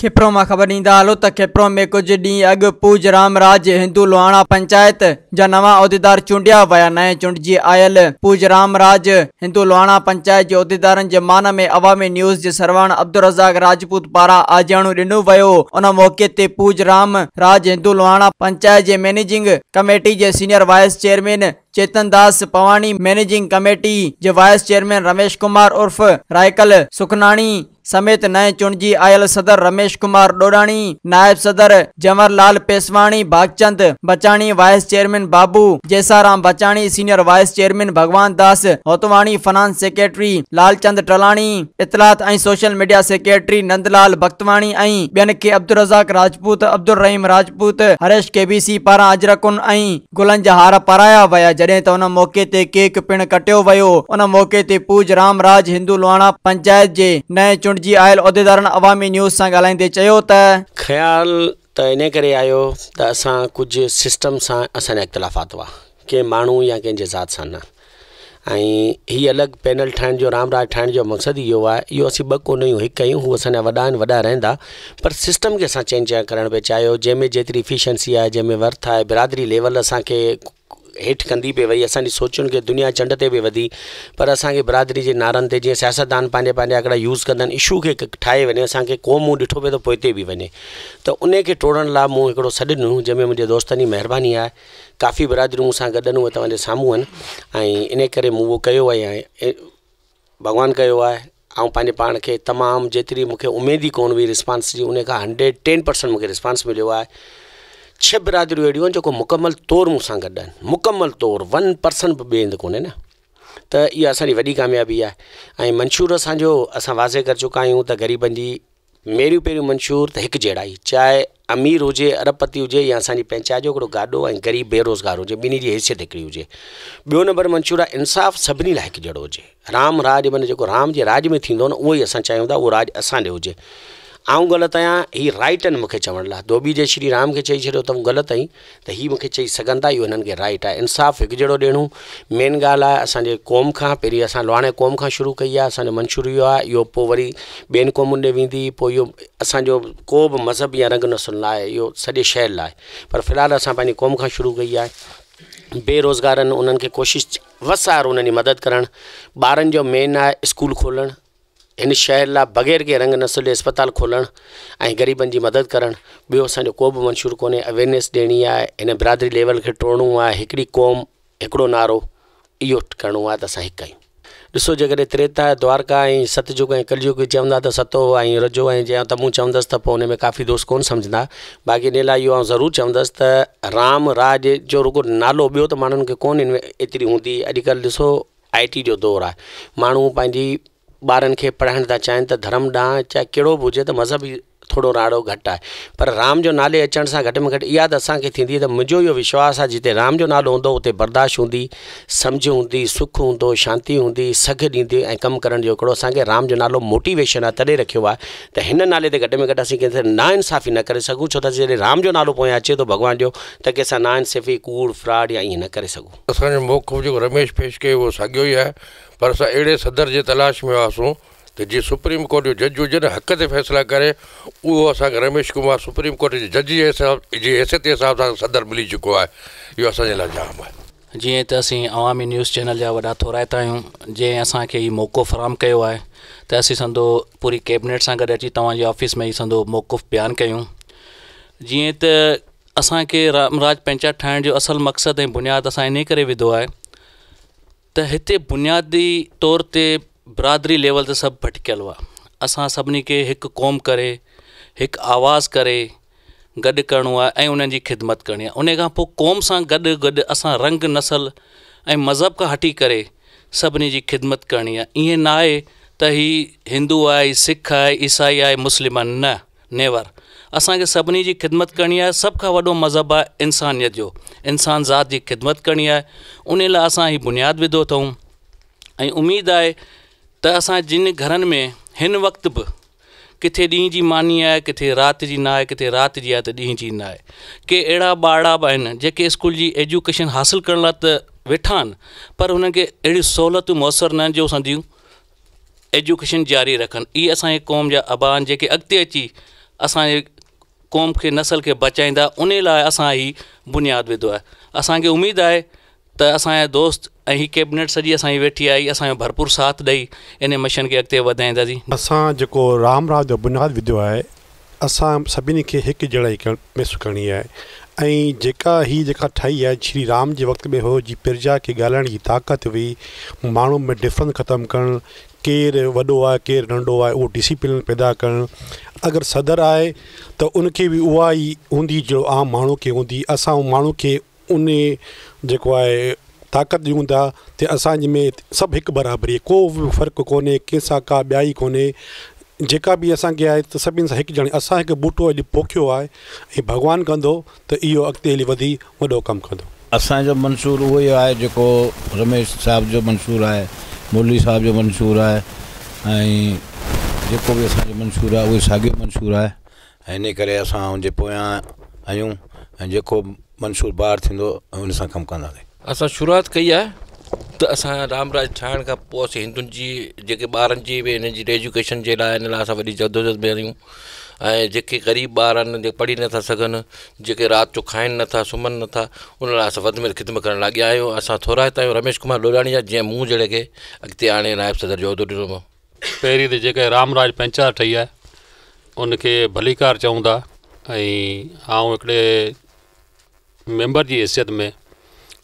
खेपरो मां ख़बर ईंदा हलो त खिपरो में कुझु ॾींहुं अॻु पूज राम राज हिंदू लोहाणा पंचायत जा नवां उहिदेदार चूंडिया विया नए चूंडजी आयल पूजराम राज हिंदू लोहाणा पंचायत जे उहिदेदारनि जे मान में अवामी न्यूज़ जे सरवान अब्दुल रज़ाक राजपूत पारां आजाणु डि॒नो वियो उन मौके ते राम राज हिंदू लोहाणा पंचायत जे मैनेजिंग कमेटी जे senior vice chairman Chetan Das Pawani managing committee जे वाइस चेयरमैन रमेश कुमार उर्फ रायकल सुखनानी समेत नए चुणजी आयल सदर रमेश कुमार डोडाणी नायब सदर Jawarlal Peswani Bhagchand Bachani vice chairman Babu Jaisaram Bachani senior vice chairman Bhagwan Das Hotwani finance secretary Lalchand Talani इतलात social media secretary Nandlal Bakhtwani बेन के खे अब्दुल रज़ाक राजपूत अब्दुल रहीम राजपूत हरेश केबीसी पारा अजरकुन ऐं गुलनि हार पाराया विया जड॒हिं त हुन मौक़े ते केक पिणु कटियो वियो उन मौक़े ते पूज राम हिंदू लोहाणा पंचायत जे नए चूंडजी आयल उहिदेदारनि अवामी न्यूज़ सां ॻाल्हाईंदे चयो त ख़्याल त इन करे आयो त असां कुझु सिस्टम सां असांजा इख़्तिलाफ़ात हुआ कंहिं माण्हू या कंहिंजे ज़ात सां न ऐं हीअ पैनल ठाहिण जो रामराज ठाहिण जो मक़सदु इहो आहे इहो असीं ॿ कोन आहियूं हिकु आहियूं हू असांजा पर सिस्टम के असां चेंज करणु पिया चाहियो जंहिंमें जेतिरी इफिशियंसी आहे जंहिंमें वर्थ आहे बिरादरी लेवल असांखे हेठि कंदी पई वही असांजी सोचुनि खे दुनिया चंड ते पई वधी पर असांखे बरादरी जे नारनि ते जीअं सियासतदान पंहिंजे पंहिंजे यूज़ कंदा इशू के ठाहे वञे असांखे क़ौमूं ॾिठो पियो त तो पोइ ते बि वञे त उन खे टोड़ण लाइ मूं हिकिड़ो सॾु ॾिनो जंहिंमें मुंहिंजे दोस्तनि काफ़ी बरादरियूं मूंसां गॾु आहिनि उहे तव्हांजे इन करे भगवान है कयो आहे ऐं भॻवानु कयो आहे ऐं पंहिंजे पाण खे तमामु हंड्रेड टेन परसेंट मुझे रिस्पॉन्स मिलो आहे छह बिरादरियूं अहिड़ियूं जो मुकम्मल तौर मूंसां गॾु मुकम्मल तौर वन परसेंट बि ॿिए हंधि कोन्हे न त इहा कामयाबी है मंशूर असांजो असां वाज़े कर चुका आहियूं त ग़रीबनि जी मेरियूं पहिरियों मंशूर तो एक जहिड़ा ई चाहे अमीर हुजे अरबपति हुजे या असांजी पंचायत जो हिकिड़ो ग़रीब बेरोज़गार हुजे बिन्हीं की हैसियत हिकिड़ी हुजे ॿियो नंबर मंशूर आहे इंसाफ़ सभी एक जड़ो हो राम राज माना जेको राम जे राज में थींदो न उहो ई असां था उहो राज असांजो हुजे आऊं गलत आहियां हीअ राइट आहिनि चवण लाइ धोबी जे श्री राम के चई छो त गलत ग़लति तो त हीअ मूंखे चई सघनि था इहो राइट आहे इंसाफ़ एक जड़ो ॾियणो मेन ॻाल्हि आहे क़ौम का पहिरीं अस लोहाने क़ौम का शुरू कई है असो मंशूर इहो आहे इहो वरी ॿियनि क़ौमुनि ॾे वेंदी पोइ इहो को भी मज़हब या रंग नसुल न आहे सजे शहर ला पर फिलहाल असां क़ौम का शुरू कई आहे बेरोज़गारनि उन्हनि खे वसार उन्हनि मदद करणु ॿारनि जो मेन है स्कूल खोलणु इन शहर ला बग़ैर के रंग नसुल अस्पताल खोलण ऐं ग़रीबनि जी मदद करणु ॿियो असांजो को बि मंशूर को अवेयरनेस ॾियणी आहे हिन बिरादरी लेवल के टोड़णो आहे क़ौम हिकिड़ो नारो इहो करो आसो त त्रेता द्वारका सतयुग ऐं कलयुग चवंदा त सतो ऐं रजो ऐं जंहिं त मूं चवंदसि त में काफ़ी दोस्त को सम्झंदा बाक़ी इन लाइ जरूर आउं त राम राज जो रुगो नालो बो तो माण्हुनि को कोन होंगी हूंदी ऐसो आई टी जो दौर आहे मूँ पंहिंजी ॿारनि खे पढ़ाइण था चाहिनि त धर्म ॾांहुं चाहे कहिड़ो बि हुजे त मज़हब थोरो राड़ो घट है पर राम जो नाले अचण सां घटि में घट याद त असांखे थींदी त मुंहिंजो इहो विश्वासु जिते राम जो नालो हूंदो उते बर्दाश्त हूँ समझ हूँ सुख हूंदो शांति हूँ सघ ॾींदी ऐं कमु करण जो राम जो नालो मोटिवेशन आहे तॾहिं रखियो आहे त हिन नाले से घट में घटि असीं कंहिंसां नाइंसाफ़ी न कर सघूं छो तो जॾहिं राम जो नालो पोयां अचे तो भगवान जो त कंहिंसां नाइंसाफ़ी कूड़ फ्रॉड या ये न कर सघूं असांजो मौक़ो रमेश पेश कयो उहो साॻियो ई आहे पर अस अड़े सदर के तलाश में हुआसीं त जीअं सुप्रीम कोर्ट जो जज हुजे न हक़ से फैसला करे उहो असांखे रमेश कुमार सुप्रीम कोर्ट के जज जे हैसियत जे हिसाब सां सदर मिली चुको है इहो असांजे लाइ जाम आहे जीअं त असीं अवामी न्यूज़ चैनल जा वॾा थोराइता आहियूं जंहिं असांखे हीउ मौक़ो फ़राहम कयो आहे त असीं संदो पूरी कैबिनेट से गॾु अची तव्हांजे ऑफिस में ही संदो मौक़ुफ़ बयान क्यों जी तो असा के रामराज पंचायत ठाण जो असुलु मक़सदु ऐं बुनियादु असां इन करे विधो आहे त बुनियादी तौर पर बरादरी लेवल से तो सब भटकल हुआ असां सभिनी खे हिकु क़ौम करे हिकु आवाज़ु करे गॾु करिणो आहे ख़िदमत करनी आहे उन खां क़ौम से गॾु गॾु असां रंग नसल ऐं मज़हब का हटी कर सभिनी जी ख़िदमत करनी है ईअं न आहे त हिंदू आहे सिख है ईसाई आहे मुस्लिम आहे न नेवर असांखे सभिनी जी ख़िदमत करनी है सब का वो मजहब आहे इंसानियत जो इंसान ज़ात की ख़िदमत करनी आहे उन लाइ असां हीअ विधो अथऊं ऐं उमेदु त असां जिन घरनि में हिन वक़्त बि किथे ॾींहं जी मानी आहे किथे राति जी न आहे किथे राति जी आहे त ॾींहं जी न आहे के अहिड़ा ॿार बि आहिनि जेके स्कूल जी एजुकेशन हासिलु करण लाइ त वेठा आहिनि पर हुननि खे अहिड़ियूं सहूलियतूं मुयसरु न आहिनि जो असांजियूं एजुकेशन जारी रखनि इहे असांजे क़ौम जा अबा जेके अॻिते अची असांजे क़ौम खे नसल खे बचाईंदा उन लाइ असां ई बुनियादु विधो आहे असांखे उमेदु आहे त असांजा दोस्त ऐं कैबिनेट सजी असांजी वेठी आई असांजो भरपूर साथ दई इन मिशन खे अॻिते वधाईंदासीं असां राम राज जो बुनियादु विधो है असां सभिनी खे हिकु जहिड़ाई महसूसु करणी आहे जेका ही जेका ठही आहे श्री राम के वक़्त में हो जी प्रजा के ॻाल्हाइण की ताक़त हुई माण्हू में डिफरेंस खत्म करणु केरु वॾो आहे केरु नंढो आहे उहो डिसिप्लिन पैदा करणु अगर सदर आए तो उनखे बि उहा ई हूंदी जो आम माण्हू के हूंदी असा माण्हू खे उन जेको आहे ताक़त ॾियूं था त असांजे में सब एक बराबरी को बि फ़र्क़ु कोन्हे कंहिंसां का ॿियाई कोन्हे जेका बि असांखे आहे त सभिनि सां हिकु ॼणे असां हिकु बूटो अॼु पोखियो आहे ऐं भॻवानु कंदो त इहो हली वधी वॾो कमु कंदो मंसूर उहो ई रमेश साहब जो मंसूर है मुरली साहब जो मंसूर है जो भी अस असांजो मंसूर आहे उहो साॻियो मंसूर आहे इन कर असां हुनजे पोयां आहियूं ऐं जेको मंसूर ॿाहिरि थींदो ऐं हुन सां अस शुरुआत कई है त असां रामराज ठाहिण का पोइ असीं हिंदुनि जी जेके ॿारनि जी जी एजुकेशन जे लाइ हिन लाइ जदोजहद में आहियूं ग़रीब बार पढ़ी ना सघनि जेके राति जो खाइनि नथा सुम्हनि नथा उन लाइ असां वधि में ख़िदम करणु लाॻिया आहियूं असां थोरा रमेश कुमार लोलानी जा मुँह जड़े के अगत अॻिते आणे नायब सदर जो उहिदो ॾिनो पहिरीं त जेका रामराज पंचायत ठही है उनके भलीकार चऊं था मेंबर की हैसियत में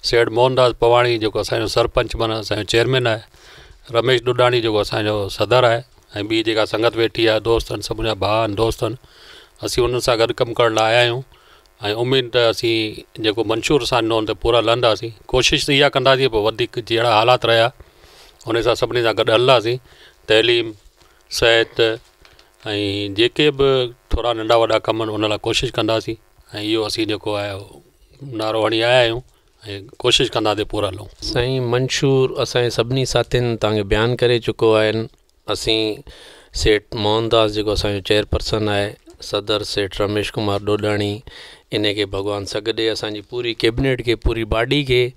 सेठ मोहनदास पवाणी जो असांजो सरपंच माना असांजो चेयरमैन है रमेश डुडाणी जो असांजो सदर है बी ॿी संगत वेठी है दोस्त आहिनि सभिनी जा भाउ आहिनि दोस्त आहिनि असीं उन्हनि सां आया आहियूं ऐं उमेदु त मंशूर सां पूरा लहंदासीं कोशिश तो यहाँ कंदासीं जड़ा हालात रहा उन सभी सभिनी सां गॾु हलंदासीं तइलीम सिहत ऐं जेके बि थोरा नंढा वॾा कम उन कोशिश कोशिशि कंदासीं ऐं इहो असीं नारो हणी आया आहियूं कोशिश कोशिशि कंदासीं पूरा लूं साईं मंशूर असांजे सभिनी साथियुनि तव्हांखे बयानु करे चुको आहिनि असीं सेठ मोहनदास जेको असांजो चेयरपर्सन आहे सदर सेठ रमेश कुमार डोडाणी इन खे भॻवानु सगॾे असांजी पूरी कैबिनेट खे पूरी बॉडी खे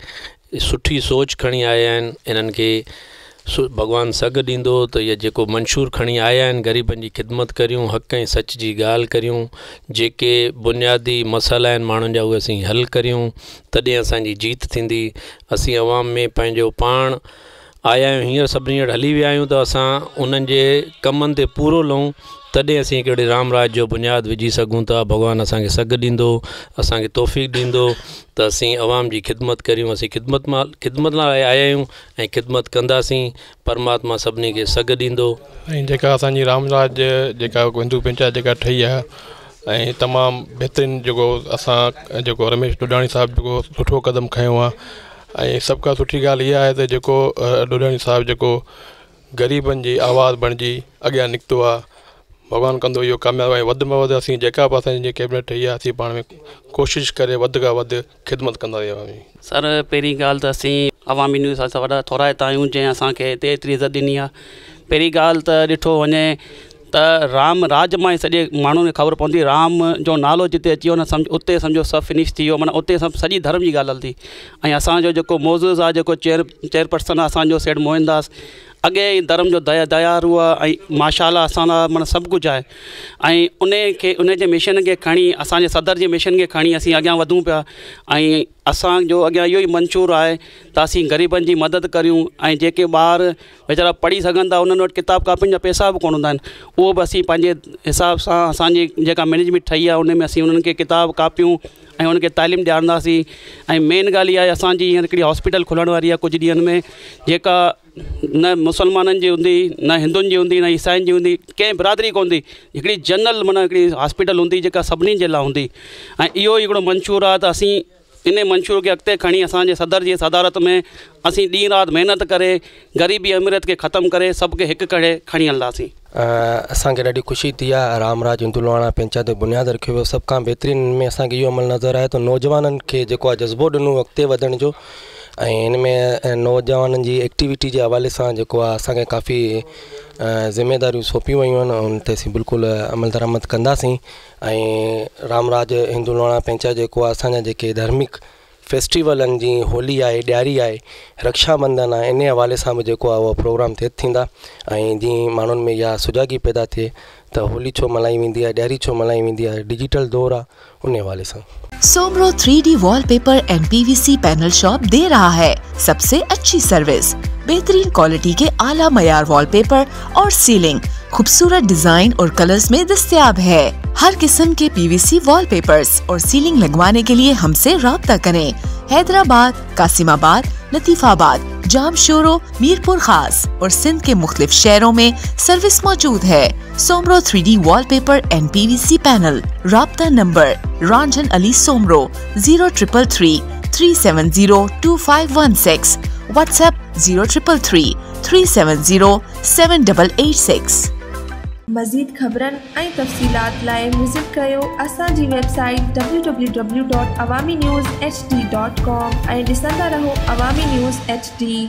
सुठी सोच खणी आया आहिनि इन्हनि खे भगवान सग ॾींदो त इहे जेको मंशूर खणी आया गरीबन की ख़िदमत करियूं हक़ ऐं सच की ॻाल्हि करूँ जेके बुनियादी मसाला आहिनि माण्हुनि जा हल करियूं तॾहिं असांजी जीत थी असीं आवाम में पंहिंजो पाण आया आहियूं हींअर हली विया तो त असां उन्हनि जे कमनि तॾहिं असीं हिकिड़े राम राज जो बुनियादु विझी सघूं था भॻवानु असांखे सघ ॾींदो असांखे तोहफ़ ॾींदो त असीं आवाम की ख़िदमत करियूं असीं ख़िदमत मां ख़िदमत लाइ आया आहियूं ऐं ख़िदमत कंदासीं परमात्मा सभिनी खे सघ ॾींदो ऐं जेका असांजी रामराज जेका हिंदू पंचायत जी ठही आहे ऐं तमामु बहितरीनु जेको असां जेको रमेश डोडाणी साहिबु जेको सुठो क़दम खो आहे ऐं सभ खां सुठी ॻाल्हि इहा जो त जेको डोडाणी साहिबु जेको आवाज़ बणिजी अॻियां निकितो आहे भगवान कंदो इहो कामयाबु आहे वधि में कैबिनेट ठही आहे असीं में कोशिशि करे ख़िदमत कंदा सर पहिरीं ॻाल्हि त असीं अवामी न्यूज़ सां वॾा थोरा आहियूं जंहिं असांखे हिते एतिरी इज़त ॾिनी आहे पहिरीं ॻाल्हि त त राम राज मां ई सॼे माण्हुनि खे ख़बर पवंदी राम जो नालो जिते अची वियो न सम्झ उते सम्झो फिनिश थी वियो माना उते धर्म की गाल हलंदी असो असांजो जेको चेयर चेयरपर्सन आहे असांजो सेठ मोहिनदास अॻे धर्म जो दया दयार हुआ माशाला असां लाइ सब कुछ है आहे ऐं उन जे मिशन के खणी असांजे सदर जे मिशन के खणी असीं अगर वधूं पिया ऐं असांजो अॻियां इहो मंशूर आहे त असीं ग़रीबनि जी मदद करूँ ऐं जेके ॿार वीचारा पढ़ी सघनि था उन्हनि वटि किताब कापियुनि जा पैसा भी कोन हूंदा आहिनि हिसाब से असांजी जेका मैनेजमेंट ठही है उनमें में असीं किताब कापियूं ऐं हुनखे तालीम ॾियारींदासीं ऐं मेन ॻाल्हि इहा आहे असांजी हींअर हिकिड़ी हॉस्पिटल खुलण वारी आहे कुझु ॾींहंनि में जेका न मुस्लमाननि जी हूंदी न हिंदुनि जी हूंदी न ईसाइनि जी हूंदी कंहिं बिरादरी कोन हूंदी हिकिड़ी जनरल माना हिकिड़ी हॉस्पिटल हूंदी जेका सभिनी जे लाइ हूंदी ऐं इहो हिकिड़ो मंशूर आहे त असीं इन मंशूर के अगत खड़ी असांजे सदर जी सदारत में असीं ॾींहुं राति महिनत करे ग़रीबी अमृत के खत्म करे सबके खे हिकु कड़े खणी हलंदासीं असांखे ॾाढी ख़ुशी थी रामराज इंदुलवाणा पंचायत बुनियाद रखियो वियो सभ खां बहितरीन में असो अमल नज़र आयो तो नौजवान के जेको जज़्बो दिनों अॻिते ऐं हिन में नौजवाननि जी एक्टिविटी के हवा से जेको आहे काफ़ी ज़िमेदारियूं सौंपी वियूं आहिनि उन बिल्कुल अमल दरामद कंदासीं रामराज हिंदू लोणा जो जेको धार्मिक फेस्टिवल जी होली है ॾियारी है रक्षाबंधन है इन हवा से बि जेको प्रोग्राम ते थींदा ऐं जीअं में यह सुजागी पैदा थे तो होली छो मनाई वी आहे छो मनाई वी डिजिटल दौर आहे उन हवाले सां Soomro 3D paper and PVC panel shop दे रहा है सबसे अच्छी सर्विस बेहतरीन क्वालिटी के आला मैार वॉलपेपर और सीलिंग खूबसूरत डिजाइन और कलर्स में दस्तियाब है हर किस्म के पीवीसी वॉलपेपर्स और सीलिंग लगवाने के लिए हमसे रबता करें हैदराबाद कासिमाबाद लतीफाबाद जाम शोरो मीरपुर खास और सिंध के मुख्तलिफ शहरों में सर्विस मौजूद है Soomro three D wall paper and P V C panel रबता number Ranjan Ali Soomro zero triple three three seven zero two five one six WhatsApp zero triple three three seven zero seven double eight six मज़ीद खबर ऐं तफ़सीलात लाइ visit कर असांजी website W W W dot Awami news H D dot com ऐं ॾिसंदा news H D